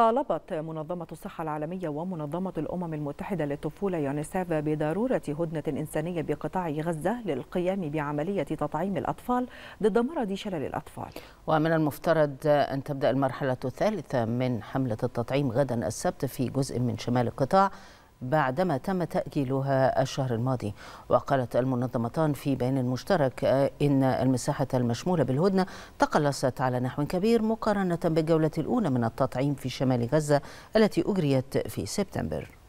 طالبت منظمة الصحة العالمية ومنظمة الأمم المتحدة للطفولة يونيسيف بضرورة هدنة إنسانية بقطاع غزة للقيام بعملية تطعيم الأطفال ضد مرض شلل الأطفال ومن المفترض أن تبدأ المرحلة الثالثة من حملة التطعيم غدا السبت في جزء من شمال القطاع بعدما تم تأجيلها الشهر الماضي وقالت المنظمتان في بيان مشترك إن المساحة المشمولة بالهدنة تقلصت على نحو كبير مقارنة بالجولة الأولى من التطعيم في شمال غزة التي أجريت في سبتمبر